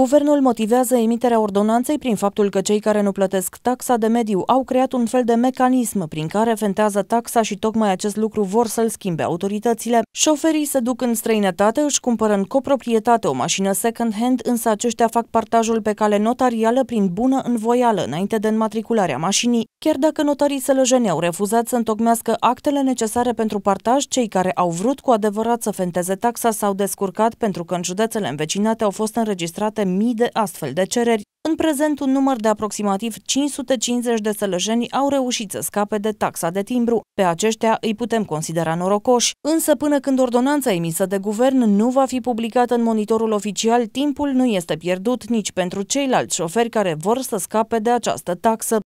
Guvernul motivează emiterea ordonanței prin faptul că cei care nu plătesc taxa de mediu au creat un fel de mecanism prin care fentează taxa și tocmai acest lucru vor să-l schimbe autoritățile. Șoferii se duc în străinătate, își cumpără în coproprietate o mașină second-hand, însă aceștia fac partajul pe cale notarială prin bună învoială înainte de înmatricularea mașinii. Chiar dacă notarii sălăjeni au refuzat să întocmească actele necesare pentru partaj, cei care au vrut cu adevărat să fenteze taxa s-au descurcat pentru că în județele învecinate au fost înregistrate mii de astfel de cereri. În prezent, un număr de aproximativ 550 de sălășeni au reușit să scape de taxa de timbru. Pe aceștia îi putem considera norocoși, însă până când ordonanța emisă de guvern nu va fi publicată în monitorul oficial, timpul nu este pierdut nici pentru ceilalți șoferi care vor să scape de această taxă.